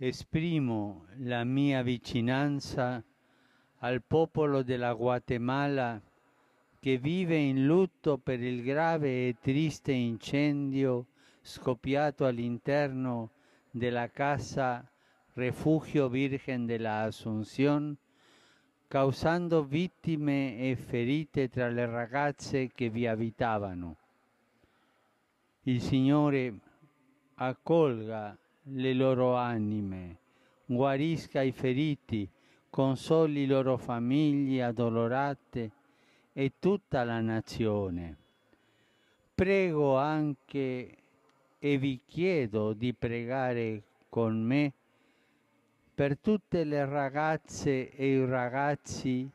esprimo la mia vicinanza al popolo della Guatemala che vive in lutto per il grave e triste incendio scoppiato all'interno della casa Refugio Virgen della Assunzione, causando vittime e ferite tra le ragazze che vi abitavano. Il Signore accolga le loro anime, guarisca i feriti, consoli loro famiglie addolorate e tutta la nazione. Prego anche e vi chiedo di pregare con me per tutte le ragazze e i ragazzi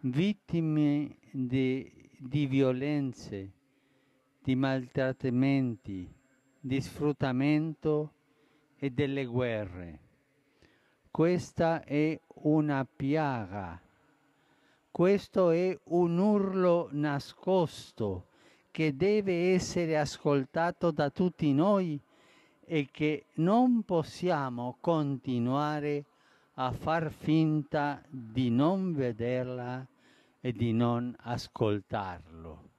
vittime di, di violenze, di maltrattamenti, di sfruttamento e delle guerre. Questa è una piaga, questo è un urlo nascosto che deve essere ascoltato da tutti noi e che non possiamo continuare a far finta di non vederla e di non ascoltarlo.